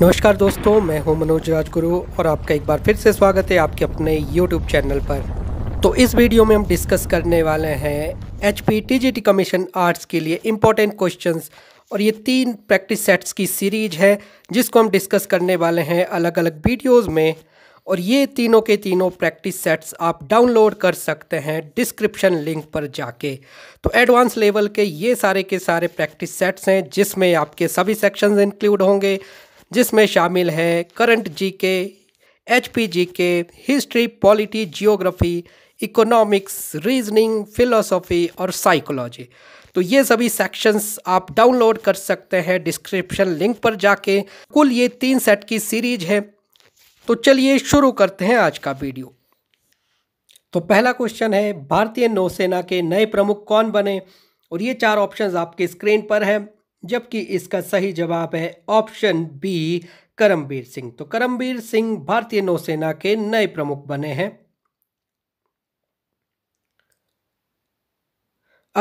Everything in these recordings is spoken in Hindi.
नमस्कार दोस्तों मैं हूं मनोज राजगुरु और आपका एक बार फिर से स्वागत है आपके अपने YouTube चैनल पर तो इस वीडियो में हम डिस्कस करने वाले हैं एच पी कमीशन आर्ट्स के लिए इम्पोर्टेंट क्वेश्चंस और ये तीन प्रैक्टिस सेट्स की सीरीज है जिसको हम डिस्कस करने वाले हैं अलग अलग वीडियोज़ में और ये तीनों के तीनों प्रैक्टिस सेट्स आप डाउनलोड कर सकते हैं डिस्क्रिप्शन लिंक पर जाके तो एडवांस लेवल के ये सारे के सारे प्रैक्टिस सेट्स हैं जिसमें आपके सभी सेक्शंस इंक्लूड होंगे जिसमें शामिल है current GK HP GK history polity geography economics reasoning philosophy और साइकोलॉजी तो ये सभी सेक्शंस आप डाउनलोड कर सकते हैं डिस्क्रिप्शन लिंक पर जाके कुल ये तीन सेट की सीरीज है तो चलिए शुरू करते हैं आज का वीडियो तो पहला क्वेश्चन है भारतीय नौसेना के नए प्रमुख कौन बने और ये चार ऑप्शंस आपके स्क्रीन पर हैं जबकि इसका सही जवाब है ऑप्शन बी करमबीर सिंह तो करमबीर सिंह भारतीय नौसेना के नए प्रमुख बने हैं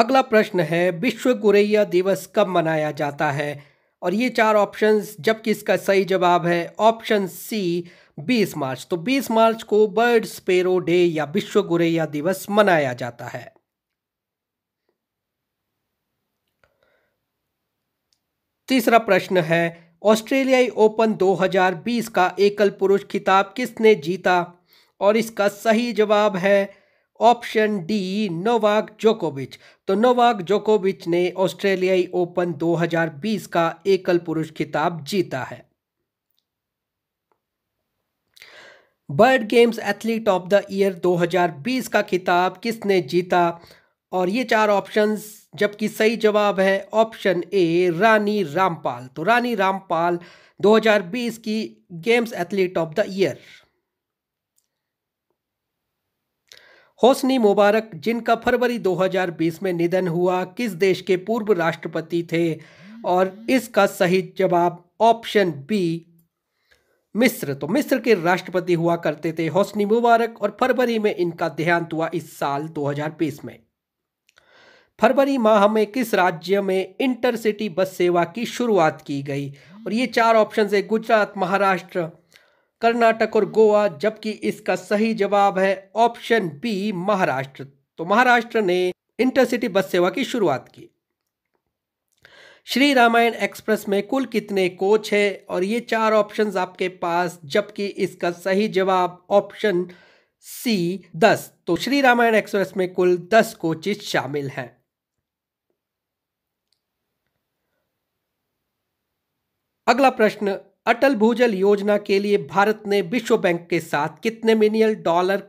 अगला प्रश्न है विश्व गुरैया दिवस कब मनाया जाता है और ये चार ऑप्शंस जबकि इसका सही जवाब है ऑप्शन सी 20 मार्च तो 20 मार्च को बर्ड स्पेरो डे या विश्व गुरैया दिवस मनाया जाता है तीसरा प्रश्न है ऑस्ट्रेलियाई ओपन 2020 का एकल पुरुष खिताब किसने जीता और इसका सही जवाब है ऑप्शन डी नोवाक जोकोविच तो नोवाक जोकोविच ने ऑस्ट्रेलियाई ओपन 2020 का एकल पुरुष खिताब जीता है world games athlete of the year 2020 का खिताब किसने जीता और ये चार ऑप्शंस जबकि सही जवाब है ऑप्शन ए रानी रामपाल तो रानी रामपाल 2020 की games athlete of the year Hosni Mubarak जिनका फरवरी 2020 में निधन हुआ किस देश के पूर्व राष्ट्रपति थे और इसका सही जवाब ऑप्शन बी मिस्र तो मिस्र के राष्ट्रपति हुआ करते थे होसनी मुबारक और फरवरी में इनका देहांत हुआ इस साल 2020 में फरवरी माह में किस राज्य में इंटरसिटी बस सेवा की शुरुआत की गई और ये चार ऑप्शन है गुजरात महाराष्ट्र कर्नाटक और गोवा जबकि इसका सही जवाब है ऑप्शन बी महाराष्ट्र तो महाराष्ट्र ने इंटरसिटी बस सेवा की शुरुआत की श्री रामायण एक्सप्रेस में कुल कितने कोच है और ये चार ऑप्शंस आपके पास जबकि इसका सही जवाब ऑप्शन सी दस तो श्री रामायण एक्सप्रेस में कुल दस कोचेज शामिल हैं अगला प्रश्न अटल भूजल योजना के लिए भारत ने विश्व बैंक के साथ कितने मिलियन डॉलर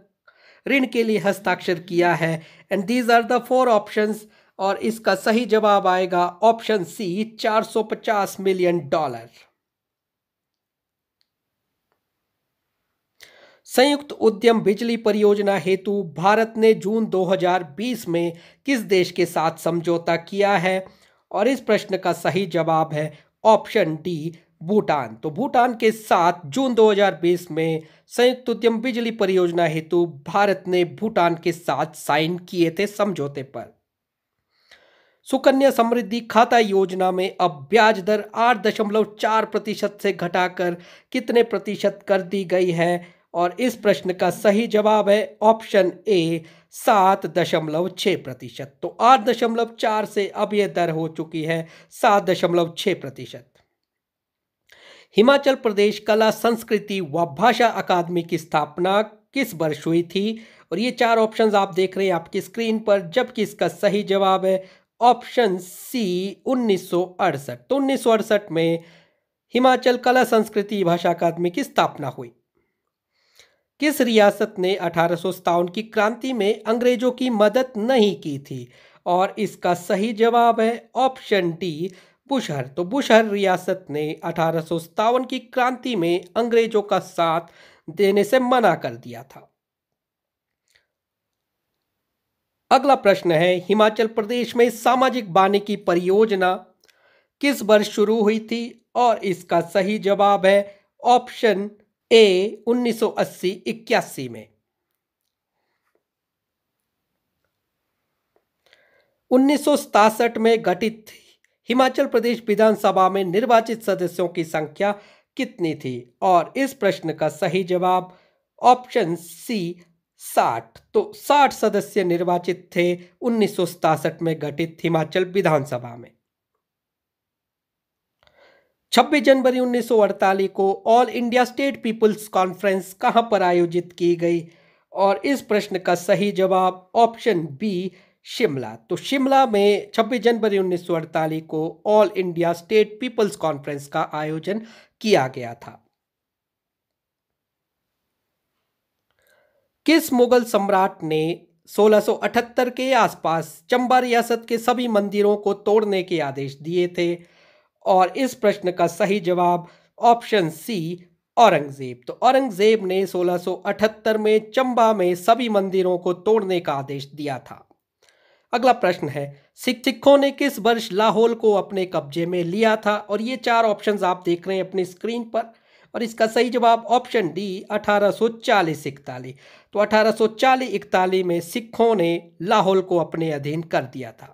ऋण के लिए हस्ताक्षर किया है and these are the four options और इसका सही जवाब आएगा ऑप्शन सी 450 मिलियन डॉलर संयुक्त उद्यम बिजली परियोजना हेतु भारत ने जून 2020 में किस देश के साथ समझौता किया है और इस प्रश्न का सही जवाब है ऑप्शन डी भूटान तो भूटान के साथ जून 2020 में संयुक्त उद्यम बिजली परियोजना हेतु भारत ने भूटान के साथ साइन किए थे समझौते पर सुकन्या समृद्धि खाता योजना में अब ब्याज दर आठ दशमलव चार प्रतिशत से घटाकर कितने प्रतिशत कर दी गई है और इस प्रश्न का सही जवाब है ऑप्शन ए सात दशमलव छः प्रतिशत तो आठ दशमलव चार से अब यह दर हो चुकी है सात दशमलव छः प्रतिशत हिमाचल प्रदेश कला संस्कृति व भाषा अकादमी की स्थापना किस वर्ष हुई थी और ये चार ऑप्शंस आप देख रहे हैं आपकी स्क्रीन पर जबकि इसका सही जवाब है ऑप्शन सी उन्नीस तो उन्नीस में हिमाचल कला संस्कृति भाषा अकादमी की स्थापना हुई किस रियासत ने अठारह की क्रांति में अंग्रेजों की मदद नहीं की थी और इसका सही जवाब है ऑप्शन डी बुशहर तो बुशहर रियासत ने अठारह की क्रांति में अंग्रेजों का साथ देने से मना कर दिया था अगला प्रश्न है हिमाचल प्रदेश में सामाजिक बाने की परियोजना किस वर्ष शुरू हुई थी और इसका सही जवाब है ऑप्शन ए 1980-81 में 1967 में गठित हिमाचल प्रदेश विधानसभा में निर्वाचित सदस्यों की संख्या कितनी थी और इस प्रश्न का सही जवाब ऑप्शन सी साठ तो साठ सदस्य निर्वाचित थे उन्नीस में गठित हिमाचल विधानसभा में 26 जनवरी 1948 को All India State People's Conference कहां पर आयोजित की गई और इस प्रश्न का सही जवाब ऑप्शन बी शिमला तो शिमला में 26 जनवरी 1948 को All India State People's Conference का आयोजन किया गया था किस मुगल सम्राट ने 1678 के आसपास चंबा रियासत के सभी मंदिरों को तोड़ने के आदेश दिए थे और इस प्रश्न का सही जवाब ऑप्शन सी औरंगजेब तो औरंगजेब ने 1678 में चंबा में सभी मंदिरों को तोड़ने का आदेश दिया था अगला प्रश्न है सिख सिखों ने किस वर्ष लाहौल को अपने कब्जे में लिया था और ये चार ऑप्शंस आप देख रहे हैं अपनी स्क्रीन पर और इसका सही जवाब ऑप्शन डी 1840 इकतालीस तो 1840 इकतालीस में सिखों ने लाहौल को अपने अधीन कर दिया था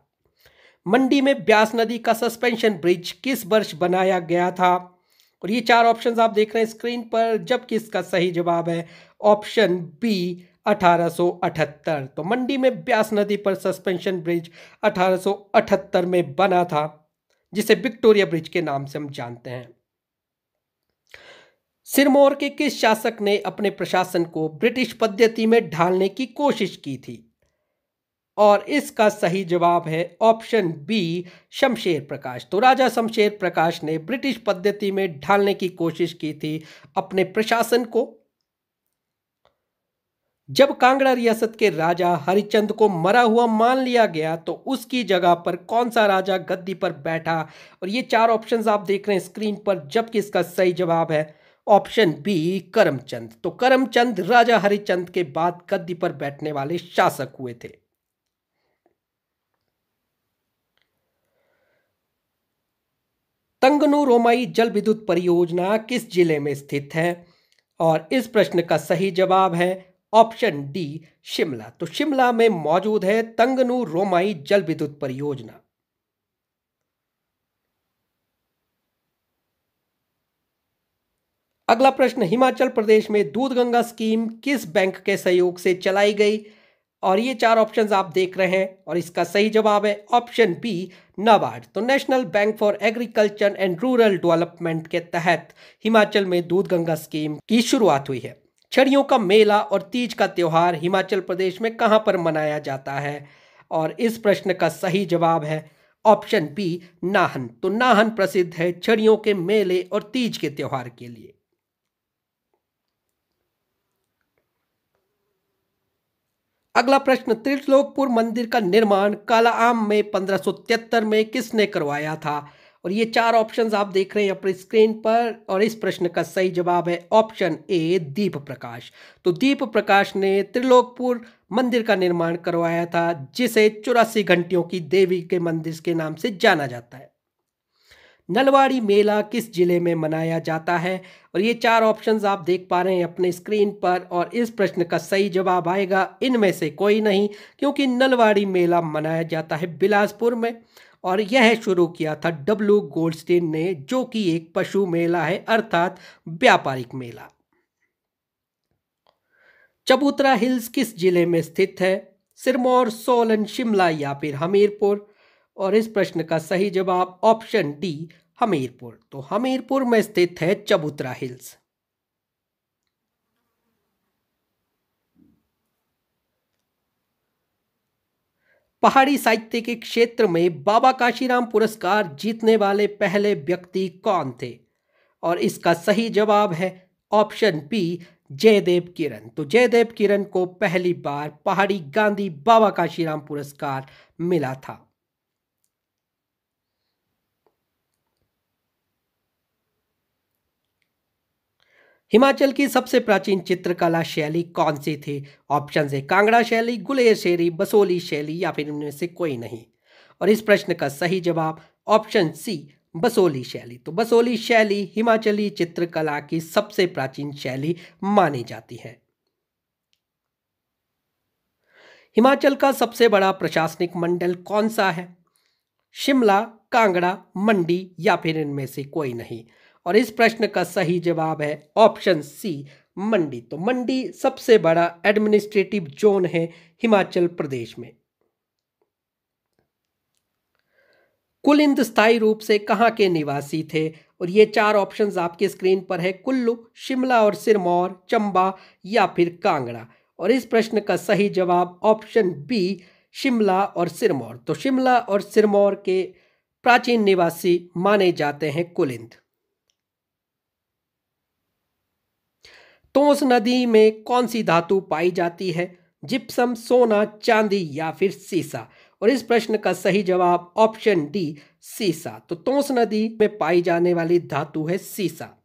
मंडी में ब्यास नदी का सस्पेंशन ब्रिज किस वर्ष बनाया गया था और ये चार ऑप्शंस आप देख रहे हैं स्क्रीन पर जबकि इसका सही जवाब है ऑप्शन बी 1878 तो मंडी में ब्यास नदी पर सस्पेंशन ब्रिज 1878 में बना था जिसे विक्टोरिया ब्रिज के नाम से हम जानते हैं सिरमौर के किस शासक ने अपने प्रशासन को ब्रिटिश पद्धति में ढालने की कोशिश की थी और इसका सही जवाब है ऑप्शन बी शमशेर प्रकाश तो राजा शमशेर प्रकाश ने ब्रिटिश पद्धति में ढालने की कोशिश की थी अपने प्रशासन को जब कांगड़ा रियासत के राजा हरिचंद को मरा हुआ मान लिया गया तो उसकी जगह पर कौन सा राजा गद्दी पर बैठा और ये चार ऑप्शंस आप देख रहे हैं स्क्रीन पर जबकि इसका सही जवाब है ऑप्शन बी करमचंद तो करमचंद राजा हरिचंद के बाद गद्दी पर बैठने वाले शासक हुए थे रोमाई जल विद्युत परियोजना किस जिले में स्थित है और इस प्रश्न का सही जवाब है ऑप्शन डी शिमला तो शिमला में मौजूद है तंगनू रोमाई जल विद्युत परियोजना अगला प्रश्न हिमाचल प्रदेश में दूध गंगा स्कीम किस बैंक के सहयोग से चलाई गई और ये चार ऑप्शन आप देख रहे हैं और इसका सही जवाब है ऑप्शन बी नाबार्ड तो National Bank for Agriculture and Rural Development के तहत हिमाचल में दूध गंगा स्कीम की शुरुआत हुई है छड़ियों का मेला और तीज का त्यौहार हिमाचल प्रदेश में कहाँ पर मनाया जाता है और इस प्रश्न का सही जवाब है ऑप्शन बी नाहन तो नाहन प्रसिद्ध है छड़ियों के मेले और तीज के त्यौहार के लिए अगला प्रश्न त्रिलोकपुर मंदिर का निर्माण कालाआम में तिहत्तर में किसने करवाया था और ये चार ऑप्शंस आप देख रहे हैं अपनी स्क्रीन पर और इस प्रश्न का सही जवाब है ऑप्शन ए दीप प्रकाश तो दीप प्रकाश ने त्रिलोकपुर मंदिर का निर्माण करवाया था जिसे चौरासी घंटियों की देवी के मंदिर के नाम से जाना जाता है नलवाड़ी मेला किस ज़िले में मनाया जाता है और ये चार ऑप्शंस आप देख पा रहे हैं अपने स्क्रीन पर और इस प्रश्न का सही जवाब आएगा इनमें से कोई नहीं क्योंकि नलवाड़ी मेला मनाया जाता है बिलासपुर में और यह शुरू किया था डब्ल्यू गोल्डस्टीन ने जो कि एक पशु मेला है अर्थात व्यापारिक मेला चबूतरा हिल्स किस जिले में स्थित है सिरमौर सोलन शिमला या फिर हमीरपुर और इस प्रश्न का सही जवाब ऑप्शन डी हमीरपुर तो हमीरपुर में स्थित है चबूतरा हिल्स पहाड़ी साहित्य के क्षेत्र में बाबा काशीराम पुरस्कार जीतने वाले पहले व्यक्ति कौन थे और इसका सही जवाब है ऑप्शन पी जयदेव किरण तो जयदेव किरण को पहली बार पहाड़ी गांधी बाबा काशीराम पुरस्कार मिला था हिमाचल की सबसे प्राचीन चित्रकला शैली कौन सी थी ऑप्शन है कांगड़ा शैली गुलेर शैली बसोली शैली या फिर इनमें से कोई नहीं और इस प्रश्न का सही जवाब ऑप्शन सी बसोली शैली तो बसोली शैली हिमाचली चित्रकला की सबसे प्राचीन शैली मानी जाती है हिमाचल का सबसे बड़ा प्रशासनिक मंडल कौन सा है शिमला कांगड़ा मंडी या फिर इनमें से कोई नहीं और इस प्रश्न का सही जवाब है ऑप्शन सी मंडी तो मंडी सबसे बड़ा एडमिनिस्ट्रेटिव जोन है हिमाचल प्रदेश में कुलिंद स्थायी रूप से कहाँ के निवासी थे और ये चार ऑप्शंस आपके स्क्रीन पर है कुल्लू शिमला और सिरमौर चंबा या फिर कांगड़ा और इस प्रश्न का सही जवाब ऑप्शन बी शिमला और सिरमौर तो शिमला और सिरमौर के प्राचीन निवासी माने जाते हैं कुलिंद तोस नदी में कौन सी धातु पाई जाती है जिप्सम सोना चांदी या फिर सीसा और इस प्रश्न का सही जवाब ऑप्शन डी सीसा तो तोस नदी में पाई जाने वाली धातु है सीसा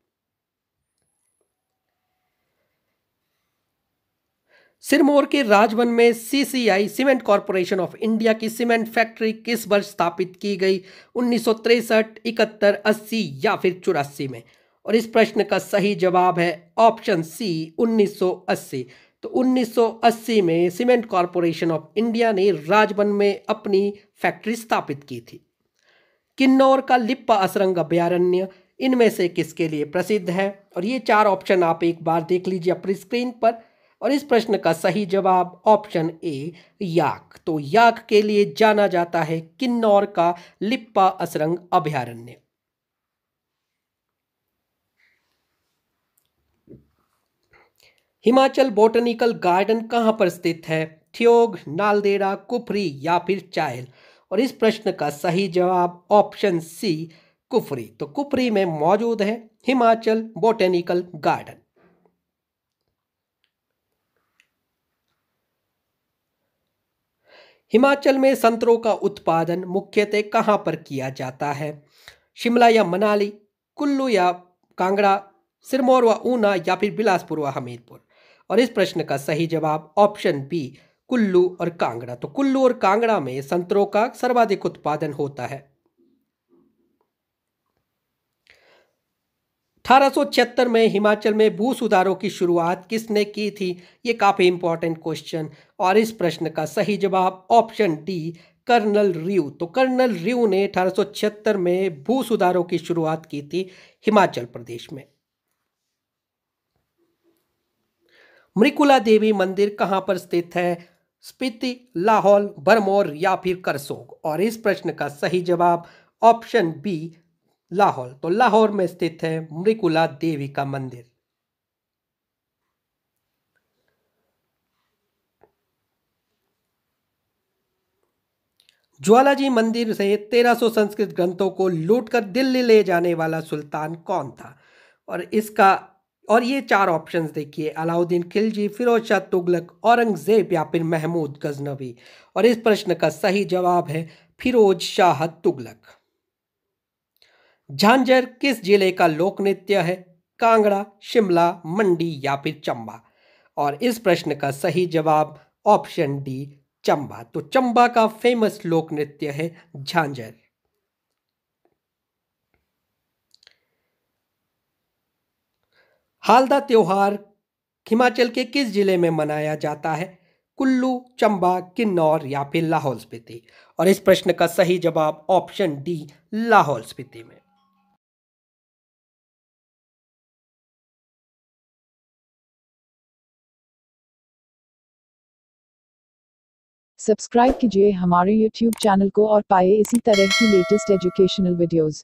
सिरमौर के राजवन में CCI Cement Corporation of India की सीमेंट फैक्ट्री किस वर्ष स्थापित की गई उन्नीस सौ तिरसठ इकहत्तर अस्सी या फिर चौरासी में और इस प्रश्न का सही जवाब है ऑप्शन सी 1980 तो 1980 में सीमेंट कॉरपोरेशन ऑफ इंडिया ने राजबन में अपनी फैक्ट्री स्थापित की थी किन्नौर का लिप्पा असरंग अभ्यारण्य इनमें से किसके लिए प्रसिद्ध है और ये चार ऑप्शन आप एक बार देख लीजिए अपनी स्क्रीन पर और इस प्रश्न का सही जवाब ऑप्शन ए याक तो याक के लिए जाना जाता है किन्नौर का लिप्पा असरंग अभ्यारण्य हिमाचल बोटनिकल गार्डन कहाँ पर स्थित है थियोग नालदेड़ा कुफरी या फिर चायल और इस प्रश्न का सही जवाब ऑप्शन सी कुफरी तो कुफरी में मौजूद है हिमाचल बोटेनिकल गार्डन हिमाचल में संतरों का उत्पादन मुख्यतः कहाँ पर किया जाता है शिमला या मनाली कुल्लू या कांगड़ा सिरमौर व ऊना या फिर बिलासपुर व हमीरपुर और इस प्रश्न का सही जवाब ऑप्शन बी कुल्लू और कांगड़ा तो कुल्लू और कांगड़ा में संतरों का सर्वाधिक उत्पादन होता है अठारह में हिमाचल में भू सुधारों की शुरुआत किसने की थी ये काफ़ी इंपॉर्टेंट क्वेश्चन और इस प्रश्न का सही जवाब ऑप्शन डी कर्नल रियू तो कर्नल रियू ने अठारह में भू सुधारों की शुरुआत की थी हिमाचल प्रदेश में मृकुला देवी मंदिर कहाँ पर स्थित है स्पीति लाहौल भरमौर या फिर करसोग और इस प्रश्न का सही जवाब ऑप्शन बी लाहौल तो लाहौर में स्थित है मृकुला देवी का मंदिर ज्वालाजी मंदिर से 1300 संस्कृत ग्रंथों को लूटकर दिल्ली ले जाने वाला सुल्तान कौन था और इसका और ये चार ऑप्शंस देखिए अलाउद्दीन खिलजी फिरोज शाह तुगलक औरंगज़ेब या फिर महमूद गजनवी और इस प्रश्न का सही जवाब है फिरोज शाह तुगलक झांझर किस जिले का लोक नृत्य है कांगड़ा शिमला मंडी या फिर चंबा और इस प्रश्न का सही जवाब ऑप्शन डी चंबा तो चंबा का फेमस लोक नृत्य है झांझर हाल का त्यौहार हिमाचल के किस ज़िले में मनाया जाता है कुल्लू चंबा किन्नौर या फिर लाहौल स्पीति और इस प्रश्न का सही जवाब ऑप्शन डी लाहौल स्पीति में सब्सक्राइब कीजिए हमारे YouTube चैनल को और पाए इसी तरह की लेटेस्ट एजुकेशनल वीडियोज़